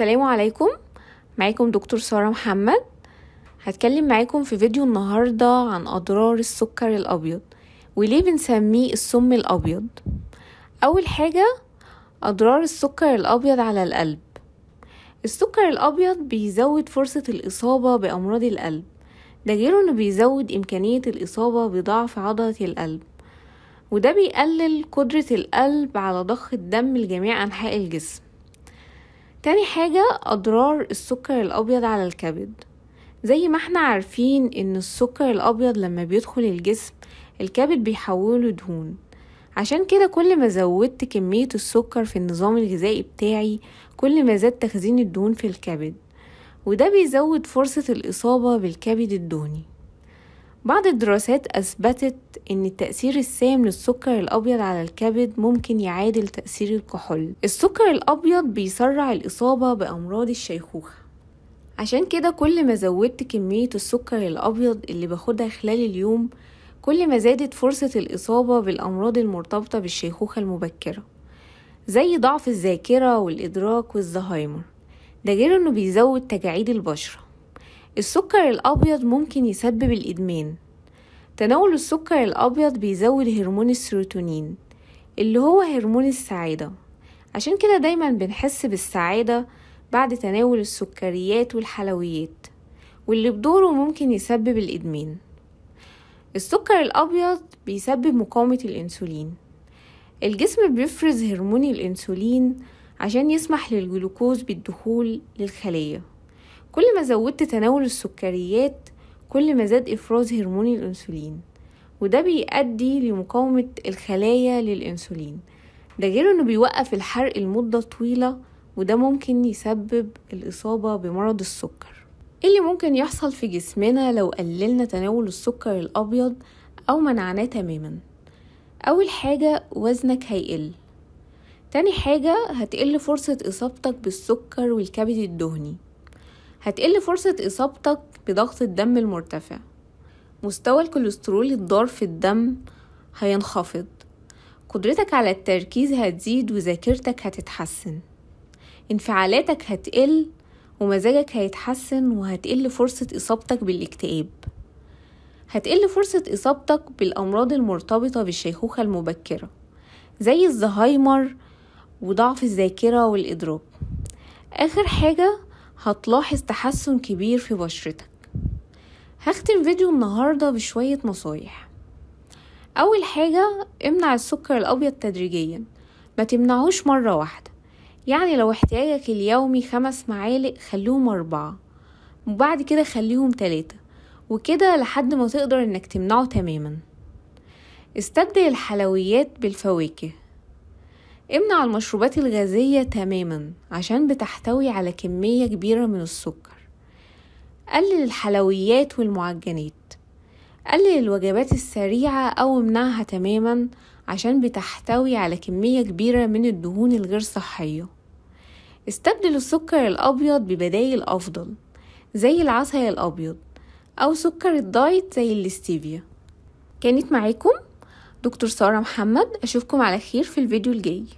السلام عليكم معاكم دكتور سارة محمد هتكلم معاكم في فيديو النهاردة عن أضرار السكر الأبيض وليه بنسميه السم الأبيض أول حاجة أضرار السكر الأبيض على القلب السكر الأبيض بيزود فرصة الإصابة بأمراض القلب ده غير إنه بيزود إمكانية الإصابة بضعف عضلة القلب وده بيقلل قدرة القلب على ضخ الدم لجميع أنحاء الجسم تاني حاجة أضرار السكر الأبيض على الكبد زي ما احنا عارفين ان السكر الأبيض لما بيدخل الجسم الكبد بيحوله دهون عشان كده كل ما زودت كمية السكر في النظام الغذائي بتاعي كل ما زاد تخزين الدهون في الكبد وده بيزود فرصة الإصابة بالكبد الدهني بعض الدراسات أثبتت أن التأثير السام للسكر الأبيض على الكبد ممكن يعادل تأثير الكحول السكر الأبيض بيسرع الإصابة بأمراض الشيخوخة عشان كده كل ما زودت كمية السكر الأبيض اللي باخدها خلال اليوم كل ما زادت فرصة الإصابة بالأمراض المرتبطة بالشيخوخة المبكرة زي ضعف الذاكرة والإدراك والزهايمر ده غير إنه بيزود تجاعيد البشرة السكر الأبيض ممكن يسبب الإدمان تناول السكر الأبيض بيزود هرمون السيروتونين اللي هو هرمون السعادة عشان كده دايما بنحس بالسعادة بعد تناول السكريات والحلويات واللي بدوره ممكن يسبب الإدمان السكر الأبيض بيسبب مقاومة الأنسولين الجسم بيفرز هرمون الأنسولين عشان يسمح للجلوكوز بالدخول للخلية كل ما زودت تناول السكريات كل ما زاد إفراز هرمون الأنسولين وده بيؤدي لمقاومة الخلايا للأنسولين ده غير إنه بيوقف الحرق لمدة طويلة وده ممكن يسبب الإصابة بمرض السكر إيه اللي ممكن يحصل في جسمنا لو قللنا تناول السكر الأبيض أو منعناه تماما أول حاجة وزنك هيقل تاني حاجة هتقل فرصة إصابتك بالسكر والكبد الدهني هتقل فرصة إصابتك بضغط الدم المرتفع مستوى الكوليسترول الضار في الدم هينخفض قدرتك على التركيز هتزيد وذاكرتك هتتحسن انفعالاتك هتقل ومزاجك هيتحسن وهتقل فرصة إصابتك بالاكتئاب هتقل فرصة إصابتك بالأمراض المرتبطة بالشيخوخة المبكرة زي الزهايمر وضعف الذاكرة والإدراك آخر حاجة هتلاحظ تحسن كبير في بشرتك هختم فيديو النهاردة بشوية نصايح أول حاجة امنع السكر الأبيض تدريجيا ما تمنعوش مرة واحدة يعني لو احتياجك اليومي خمس معالق خليهم أربعة وبعد كده خليهم تلاتة وكده لحد ما تقدر انك تمنعه تماما استبدل الحلويات بالفواكه امنع المشروبات الغازية تماما عشان بتحتوي على كمية كبيرة من السكر قلل الحلويات والمعجنات قلل الوجبات السريعة أو امنعها تماما عشان بتحتوي على كمية كبيرة من الدهون الغير صحية استبدل السكر الأبيض ببدايل أفضل زي العسل الأبيض أو سكر الدايت زي الاستيفيا كانت معاكم دكتور سارة محمد أشوفكم على خير في الفيديو الجاي